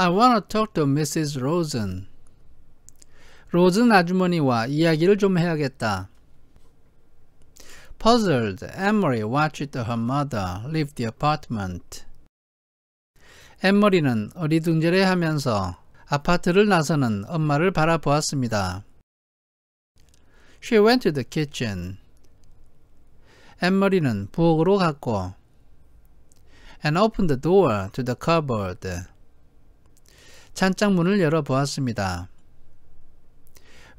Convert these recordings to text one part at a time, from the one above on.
I wanna talk to Mrs. Rosen. 로즌 아주머니와 이야기를 좀 해야겠다. Puzzled, Emery watched her mother leave the apartment. 엠머리는 어리둥절해하면서 아파트를 나서는 엄마를 바라보았습니다. She went to the kitchen. 엠머리는 부엌으로 갔고 and opened the door to the cupboard. 찬장 문을 열어 보았습니다.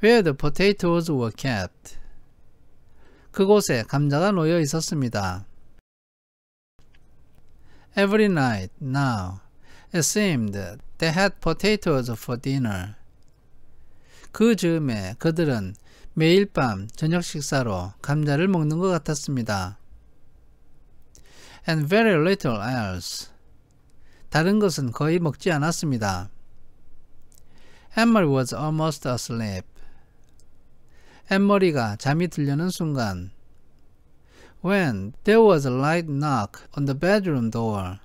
Where the potatoes were kept. 그곳에 감자가 놓여 있었습니다. Every night now it seemed they had potatoes for dinner. 그 즈음에 그들은 매일 밤 저녁 식사로 감자를 먹는 것 같았습니다. And very little else. 다른 것은 거의 먹지 않았습니다. 햄머 was almost asleep. 햄머리가 잠이 들려는 순간 When there was a light knock on the bedroom door.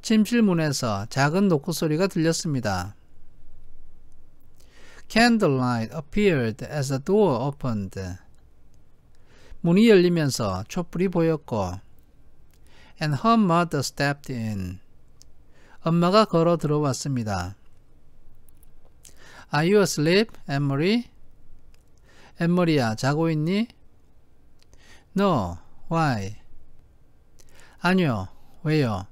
침실 문에서 작은 노크 소리가 들렸습니다. Candlelight appeared as the door opened. 문이 열리면서 촛불이 보였고 And her mother stepped in. 엄마가 걸어 들어왔습니다. Are you asleep, e m 엠머리? 엠머리야, 자고 있니? No, why? 아니요, 왜요?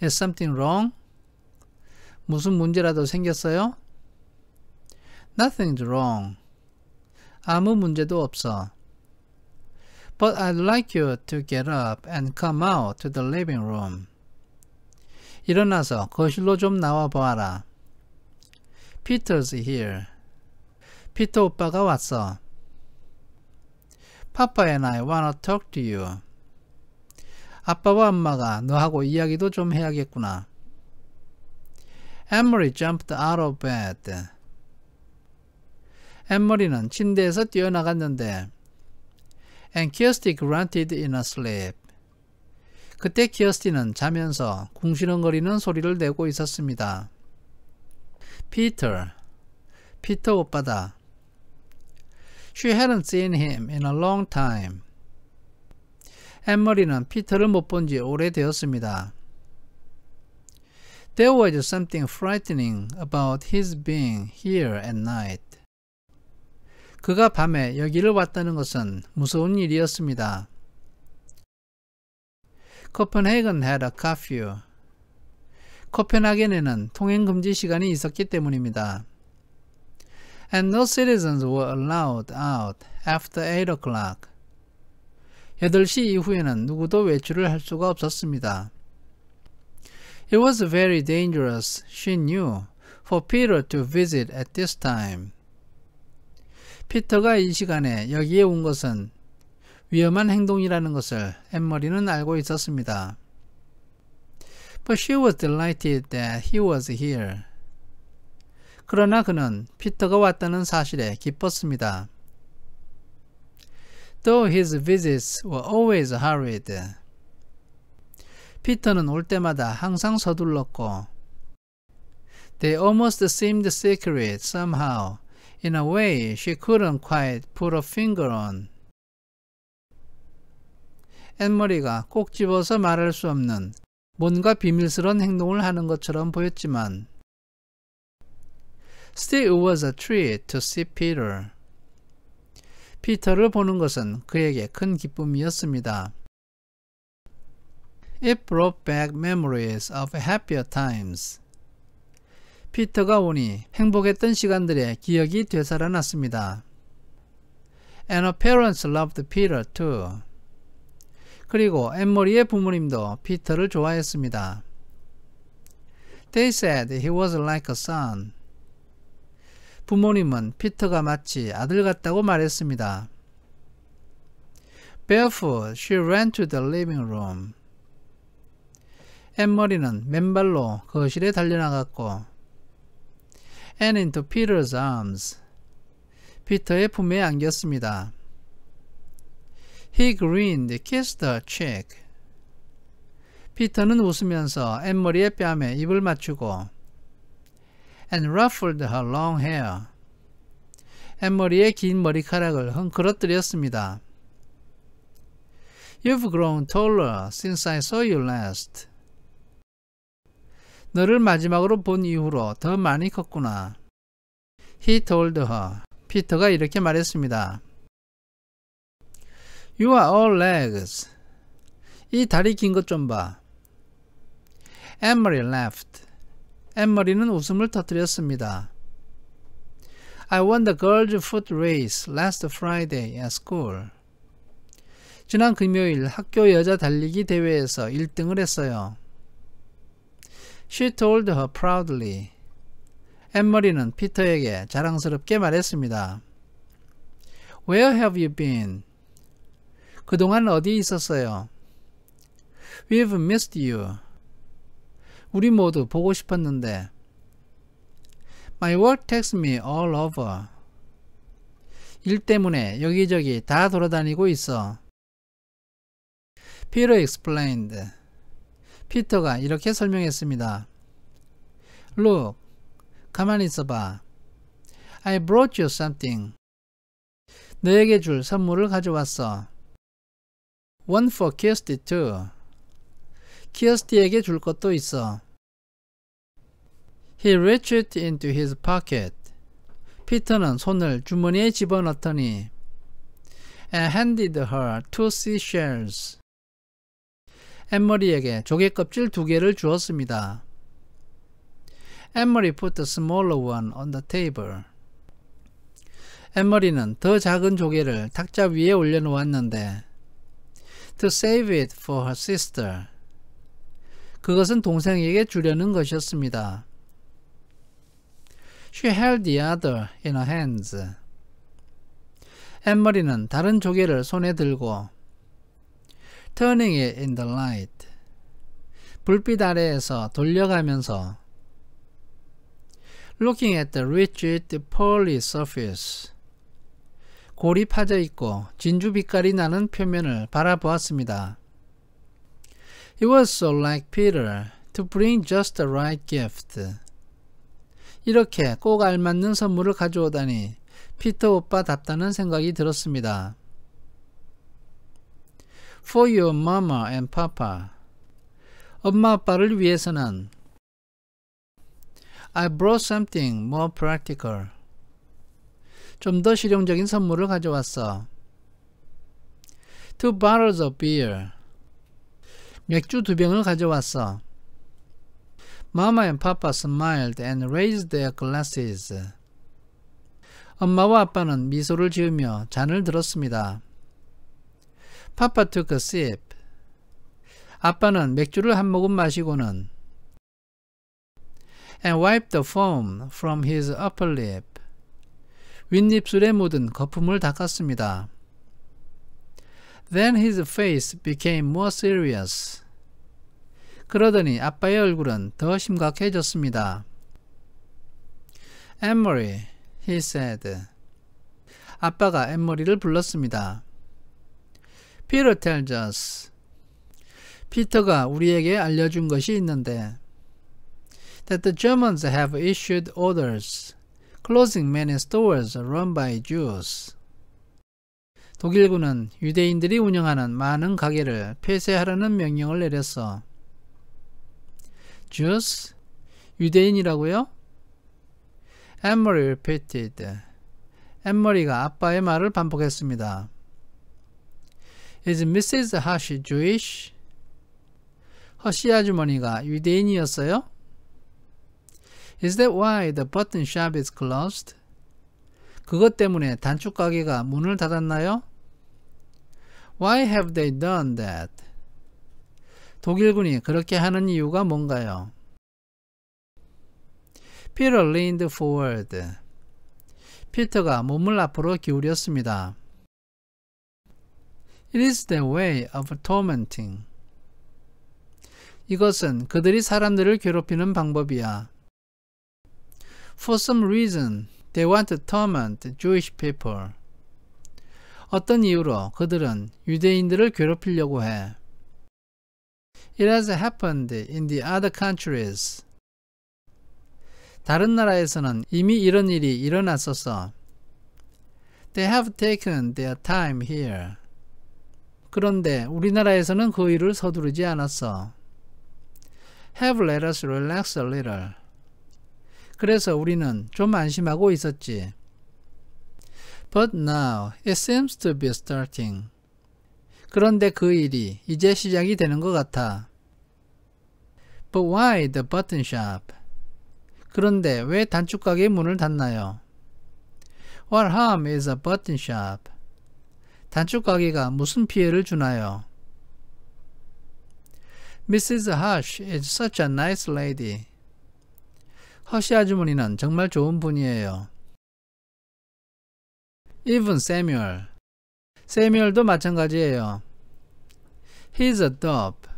Is something wrong? 무슨 문제라도 생겼어요? Nothing's wrong. 아무 문제도 없어. But I'd like you to get up and come out to the living room. 일어나서 거실로 좀 나와 보아라. Peter's here. 피터 오빠가 왔어. Papa and I wanna talk to you. 아빠와 엄마가 너하고 이야기도 좀 해야겠구나. 엠머리 jumped out of bed. 엠머리는 침대에서 뛰어나갔는데 And Kirsty grunted in a sleep. 그때 키어스티는 자면서 궁시렁거리는 소리를 내고 있었습니다. Peter. 피터 오빠다. She hadn't seen him in a long time. 앤머리는 피터를 못 본 지 오래되었습니다. There was something frightening about his being here at night. 그가 밤에 여기를 왔다는 것은 무서운 일이었습니다. Copenhagen had a curfew. 코펜하겐에는 통행금지 시간이 있었기 때문입니다. And no citizens were allowed out after 8 o'clock. 8시 이후에는 누구도 외출을 할 수가 없었습니다. It was very dangerous, she knew, for Peter to visit at this time. 피터가 이 시간에 여기에 온 것은 위험한 행동이라는 것을 엠머리는 알고 있었습니다. But she was delighted that he was here. 그러나 그는 피터가 왔다는 사실에 기뻤습니다. Though his visits were always hurried. 피터는 올 때마다 항상 서둘렀고 They almost seemed secret somehow, in a way she couldn't quite put a finger on. 앤머리가 꼭 집어서 말할 수 없는 뭔가 비밀스런 행동을 하는 것처럼 보였지만 Still it was a treat to see Peter. 피터를 보는 것은 그에게 큰 기쁨이었습니다. It brought back memories of happier times. 피터가 오니 행복했던 시간들의 기억이 되살아났습니다. And her parents loved Peter too. 그리고 앤머리의 부모님도 피터를 좋아했습니다. They said he was like a son. 부모님은 피터가 마치 아들 같다고 말했습니다. Barefoot, she ran to the living room. 앤머리는 맨발로 거실에 달려나갔고 and into Peter's arms. 피터의 품에 안겼습니다. He grinned, kissed her cheek. 피터는 웃으면서 앤머리의 뺨에 입을 맞추고 and ruffled her long hair. 앤머리의 긴 머리카락을 헝클어뜨렸습니다. You've grown taller since I saw you last. 너를 마지막으로 본 이후로 더 많이 컸구나. He told her. 피터가 이렇게 말했습니다. You are all legs. 이 다리 긴 것 좀 봐. Emery laughed. 엠머리는 웃음을 터뜨렸습니다. I won the girls' foot race last Friday at school. 지난 금요일 학교 여자 달리기 대회에서 1등을 했어요. She told her proudly. 엠머리는 피터에게 자랑스럽게 말했습니다. Where have you been? 그동안 어디에 있었어요? We've missed you. 우리 모두 보고 싶었는데. My work takes me all over. 일 때문에 여기저기 다 돌아다니고 있어. Peter explained. 피터가 이렇게 설명했습니다. Look, 가만히 있어봐. I brought you something. 너에게 줄 선물을 가져왔어. One for Kirsty too. 키어스티에게 줄 것도 있어. He reached into his pocket. 피터는 손을 주머니에 집어넣더니 and handed her two seashells. 엠머리에게 조개 껍질 두 개를 주었습니다. 엠머리 put the smaller one on the table. 엠머리는 더 작은 조개를 탁자 위에 올려놓았는데 to save it for her sister. 그것은 동생에게 주려는 것이었습니다. She held the other in her hands. 앤머리는 다른 조개를 손에 들고 turning it in the light. 불빛 아래에서 돌려가면서 looking at the rigid, pearly surface. 골이 파져 있고 진주 빛깔이 나는 표면을 바라보았습니다. It was so like Peter to bring just the right gift. 이렇게 꼭 알맞는 선물을 가져오다니 피터 오빠답다는 생각이 들었습니다. For your mama and papa. 엄마 아빠를 위해서는 I brought something more practical. 좀더 실용적인 선물을 가져왔어. Two bottles of beer. 맥주 두 병을 가져왔어. Mama and Papa smiled and raised their glasses. 엄마와 아빠는 미소를 지으며 잔을 들었습니다. Papa took a sip. 아빠는 맥주를 한 모금 마시고는 and wiped the foam from his upper lip. 윗입술에 묻은 거품을 닦았습니다. Then his face became more serious. 그러더니 아빠의 얼굴은 더 심각해졌습니다. 엠머리, he said. 아빠가 엠머리를 불렀습니다. Peter tells us. 피터가 우리에게 알려준 것이 있는데 that the Germans have issued orders. closing many stores run by Jews. 독일군은 유대인들이 운영하는 많은 가게를 폐쇄하라는 명령을 내렸어. Jews? 유대인이라고요? Emory repeated. 엠머리가 아빠의 말을 반복했습니다. Is Mrs. Hush Jewish? 허시 아주머니가 유대인이었어요? Is that why the button shop is closed? 그것 때문에 단축 가게가 문을 닫았나요? Why have they done that? 독일군이 그렇게 하는 이유가 뭔가요? Peter leaned forward. 피터가 몸을 앞으로 기울였습니다. It is the way of tormenting. 이것은 그들이 사람들을 괴롭히는 방법이야. For some reason, they want to torment Jewish people. 어떤 이유로 그들은 유대인들을 괴롭히려고 해. It has happened in the other countries. 다른 나라에서는 이미 이런 일이 일어났었어. They have taken their time here. 그런데 우리나라에서는 그 일을 서두르지 않았어. Have let us relax a little. 그래서 우리는 좀 안심하고 있었지. But now it seems to be starting. 그런데 그 일이 이제 시작이 되는 것 같아. But why the button shop? 그런데 왜 단축 가게 문을 닫나요? What harm is a button shop? 단축 가게가 무슨 피해를 주나요? Mrs. Hush is such a nice lady. 허시 아주머니는 정말 좋은 분이에요. 이 v 세뮤얼 세뮤얼도 마찬가지예요. He's a dope,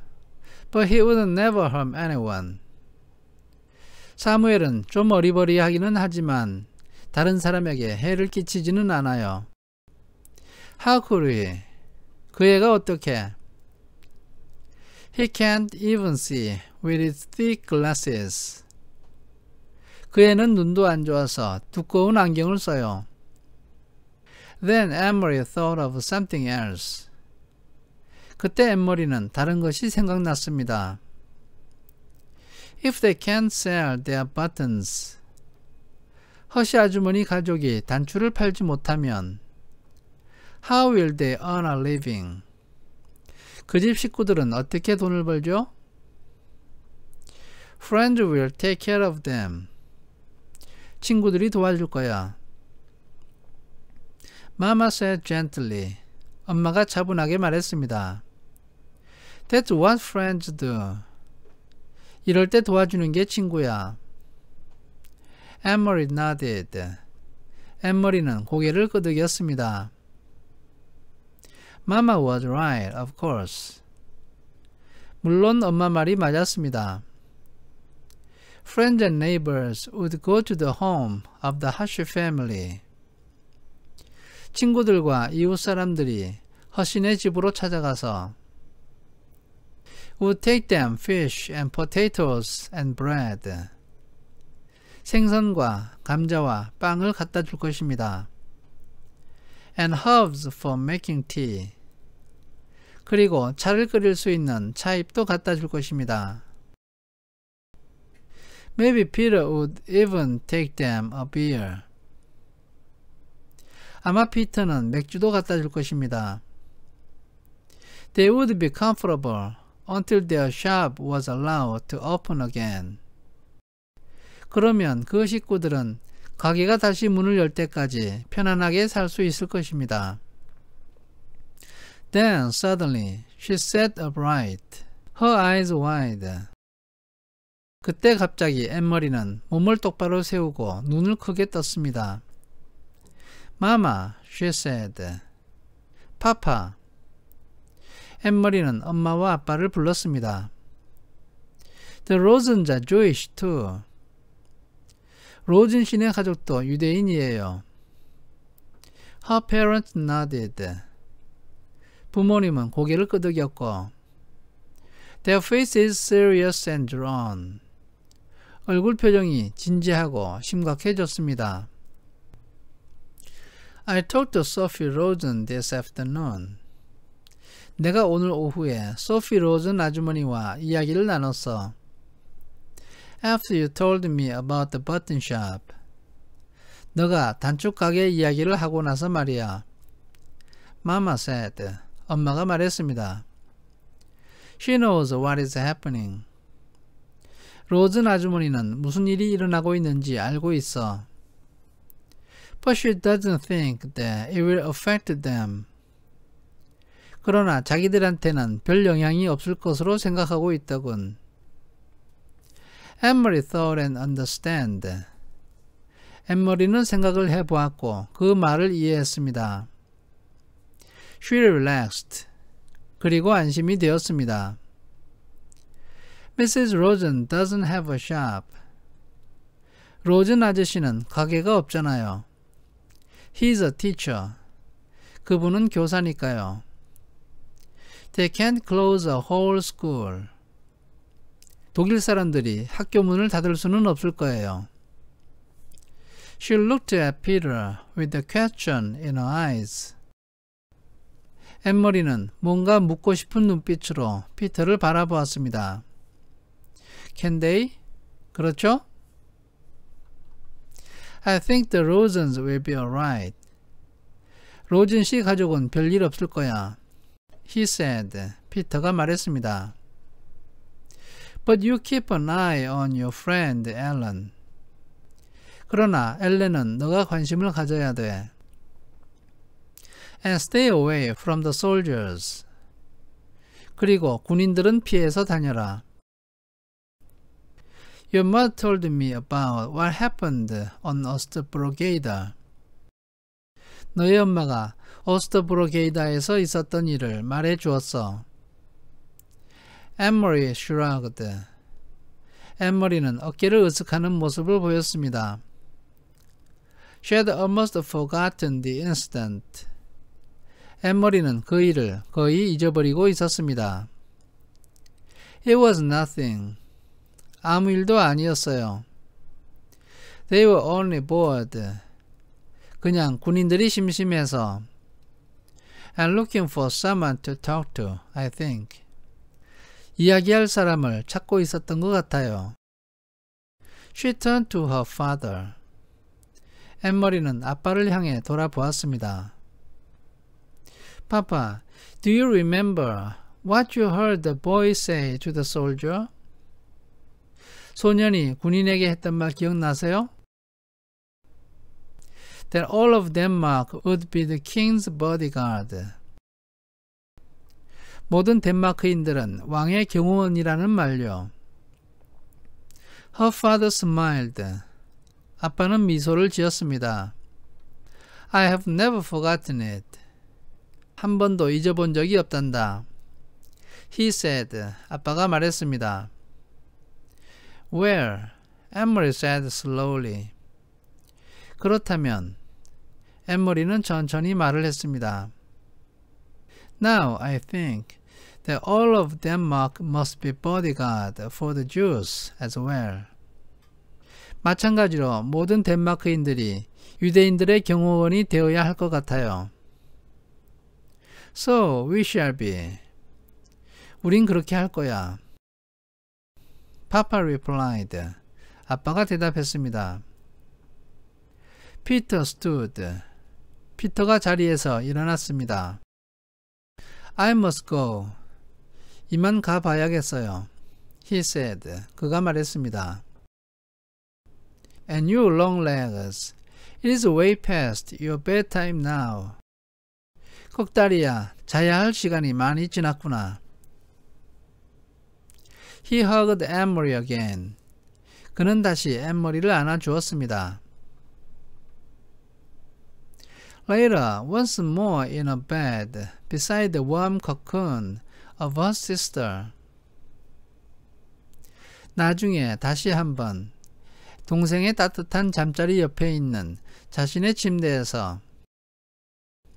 but he would never harm anyone. 사무엘은 좀 어리버리하기는 하지만 다른 사람에게 해를 끼치지는 않아요. How could he? 그 애가 어떻게? He can't even see with his thick glasses. 그 애는 눈도 안 좋아서 두꺼운 안경을 써요. Then Emery thought of something else. 그때 엠머리는 다른 것이 생각났습니다. If they can't sell their buttons. 허시 아주머니 가족이 단추를 팔지 못하면 How will they earn a living? 그 집 식구들은 어떻게 돈을 벌죠? Friends will take care of them. 친구들이 도와줄 거야. Mama said gently. 엄마가 차분하게 말했습니다. That's what friends do. 이럴 때 도와주는 게 친구야. Emory nodded. 엠머리는 고개를 끄덕였습니다. Mama was right, of course. 물론 엄마 말이 맞았습니다. friends and neighbors would go to the home of the Hashi family. 친구들과 이웃 사람들이 허신의 집으로 찾아가서 would take them fish and potatoes and bread. 생선과 감자와 빵을 갖다 줄 것입니다. and herbs for making tea. 그리고 차를 끓일 수 있는 차잎도 갖다 줄 것입니다. Maybe Peter would even take them a beer. 아마 피터는 맥주도 갖다 줄 것입니다. They would be comfortable until their shop was allowed to open again. 그러면 그 식구들은 가게가 다시 문을 열 때까지 편안하게 살 수 있을 것입니다. Then suddenly she sat upright, her eyes wide. 그때 갑자기 앤머리는 몸을 똑바로 세우고 눈을 크게 떴습니다. Mama, she said. Papa. 앤머리는 엄마와 아빠를 불렀습니다. The Rosens are Jewish too. 로진 씨네 가족도 유대인이에요. Her parents nodded. 부모님은 고개를 끄덕였고 Their faces serious and drawn. 얼굴 표정이 진지하고 심각해졌습니다. I talked to Sophie Rosen this afternoon. 내가 오늘 오후에 소피 로즌 아주머니와 이야기를 나눴어. After you told me about the button shop. 너가 단축 가게 이야기를 하고 나서 말이야. Mama said. 엄마가 말했습니다. She knows what is happening. 로즈 아주머니는 무슨 일이 일어나고 있는지 알고 있어. But she doesn't think that it will affect them. 그러나 자기들한테는 별 영향이 없을 것으로 생각하고 있더군. 엠머리 thought and understand. 엠머리는 생각을 해보았고 그 말을 이해했습니다. She relaxed. 그리고 안심이 되었습니다. Mrs. Rosen doesn't have a shop. 로젠 아저씨는 가게가 없잖아요. He's a teacher. 그분은 교사니까요. They can't close a whole school. 독일 사람들이 학교 문을 닫을 수는 없을 거예요. She looked at Peter with a question in her eyes. 앤머리는 뭔가 묻고 싶은 눈빛으로 피터를 바라보았습니다. Can they? 그렇죠? I think the Rosens will be alright. 로진 씨 가족은 별일 없을 거야. He said. 피터가 말했습니다. But you keep an eye on your friend Ellen. 그러나 엘렌은 너가 관심을 가져야 돼. And stay away from the soldiers. 그리고 군인들은 피해서 다녀라. Your mother told me about what happened on Ostbrogada. 너의 엄마가 오스트브로게이다에서 있었던 일을 말해 주었어. 엠머리 슈라그드 엠머리는 어깨를 으쓱하는 모습을 보였습니다. She had almost forgotten the incident. 엠머리는 그 일을 거의 잊어버리고 있었습니다. It was nothing. 아무 일도 아니었어요. They were only bored. 그냥 군인들이 심심해서 and looking for someone to talk to, I think. 이야기할 사람을 찾고 있었던 것 같아요. She turned to her father. 앤머리는 아빠를 향해 돌아보았습니다. Papa, do you remember what you heard the boy say to the soldier? 소년이 군인에게 했던 말 기억나세요? That all of Denmark would be the king's bodyguard. 모든 덴마크인들은 왕의 경호원이라는 말요. Her father smiled. 아빠는 미소를 지었습니다. I have never forgotten it. 한 번도 잊어본 적이 없단다. He said. 아빠가 말했습니다. Where? 앤머리 said slowly. 그렇다면 앤머리는 천천히 말을 했습니다. Now I think that all of Denmark must be bodyguard for the Jews as well. 마찬가지로 모든 덴마크인들이 유대인들의 경호원이 되어야 할 것 같아요. So we shall be. 우린 그렇게 할 거야. Papa replied. 아빠가 대답했습니다. Peter stood. 피터가 자리에서 일어났습니다. I must go. 이만 가봐야겠어요. He said. 그가 말했습니다. And you long legs. It is way past your bedtime now. 꼭다리야, 자야 할 시간이 많이 지났구나. He hugged Emery again. 그는 다시 앤머리를 안아주었습니다. Later, once more in a bed, beside the warm cocoon of her sister. 나중에 다시 한번 동생의 따뜻한 잠자리 옆에 있는 자신의 침대에서 e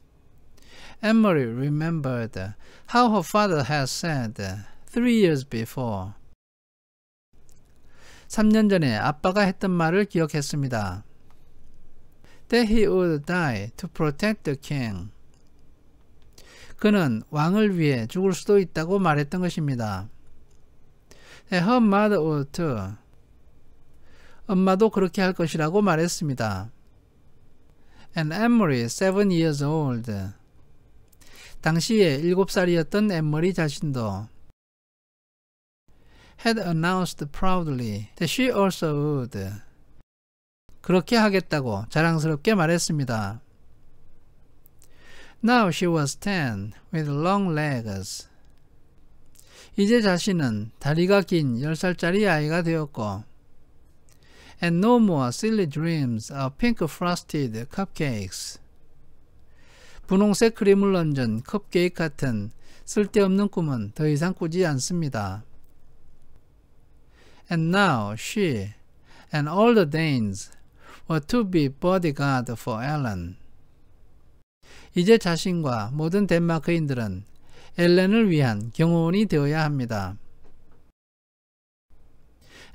m e r remembered how her father had said three years before. 3년 전에 아빠가 했던 말을 기억했습니다. That he would die to protect the king. 그는 왕을 위해 죽을 수도 있다고 말했던 것입니다. Her mother would too. 엄마도 그렇게 할 것이라고 말했습니다. And Emery, seven years old. 당시에 7살이었던 엠머리 자신도 had announced proudly that she also would. 그렇게 하겠다고 자랑스럽게 말했습니다. Now she was ten, with long legs. 이제 자신은 다리가 긴 10살짜리 아이가 되었고 And no more silly dreams of pink frosted cupcakes. 분홍색 크림을 얹은 컵케이크 같은 쓸데없는 꿈은 더 이상 꾸지 않습니다. And now she and all the Danes were to be bodyguard for Ellen. 이제 자신과 모든 덴마크인들은 엘렌을 위한 경호원이 되어야 합니다.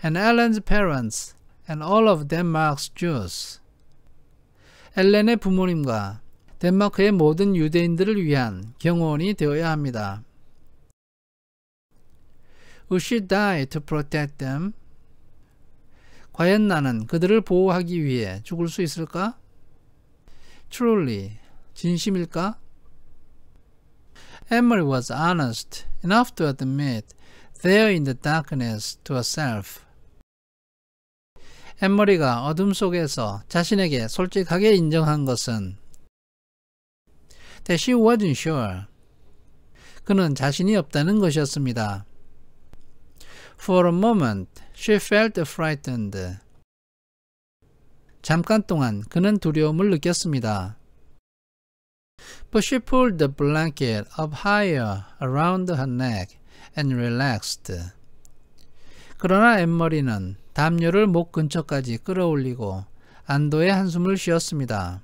And Ellen's parents and all of Denmark's Jews. 엘렌의 부모님과 덴마크의 모든 유대인들을 위한 경호원이 되어야 합니다. Would she die to protect them? 과연 나는 그들을 보호하기 위해 죽을 수 있을까? Truly, 진심일까? Emily was honest enough to admit there in the darkness to herself. 엠머리가 어둠 속에서 자신에게 솔직하게 인정한 것은 that she wasn't sure. 그는 자신이 없다는 것이었습니다. For a moment, she felt frightened. 잠깐 동안 그는 두려움을 느꼈습니다. But she pulled the blanket up higher around her neck and relaxed. 그러나 앤머리는 담요를 목 근처까지 끌어올리고 안도의 한숨을 쉬었습니다.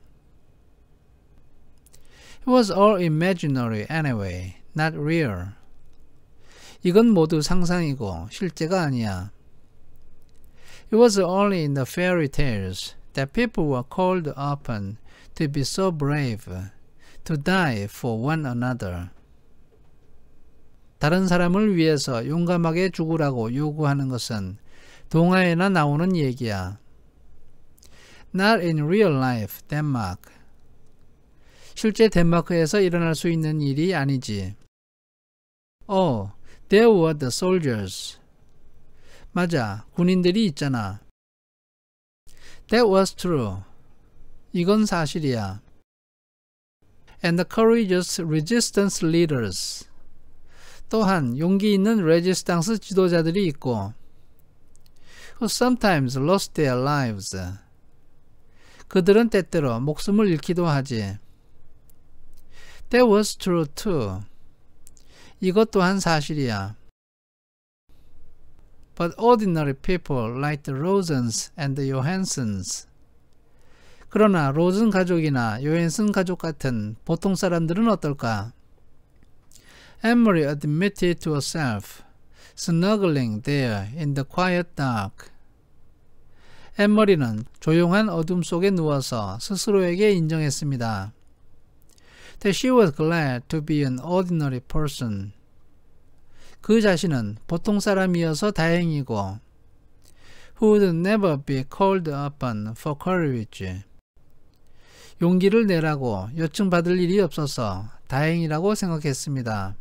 It was all imaginary anyway, not real. 이건 모두 상상이고 실제가 아니야. It was only in the fairy tales that people were called upon to be so brave, to die for one another. 다른 사람을 위해서 용감하게 죽으라고 요구하는 것은 동화에나 나오는 얘기야. Not in real life, Denmark. 실제 덴마크에서 일어날 수 있는 일이 아니지. Oh, There were the soldiers. 맞아. 군인들이 있잖아. That was true. 이건 사실이야. And the courageous resistance leaders. 또한 용기 있는 레지스탕스 지도자들이 있고 who sometimes lost their lives. 그들은 때때로 목숨을 잃기도 하지. That was true too. 이것 또한 사실이야. But ordinary people like the Rosens and the Johansons. 그러나 로즌 가족이나 요헨슨 가족 같은 보통 사람들은 어떨까? Emery admitted to herself, snuggling there in the quiet dark. 엠머리는 조용한 어둠 속에 누워서 스스로에게 인정했습니다. that she was glad to be an ordinary person. 그 자신은 보통 사람이어서 다행이고 who would never be called upon for courage. 용기를 내라고 요청받을 일이 없어서 다행이라고 생각했습니다.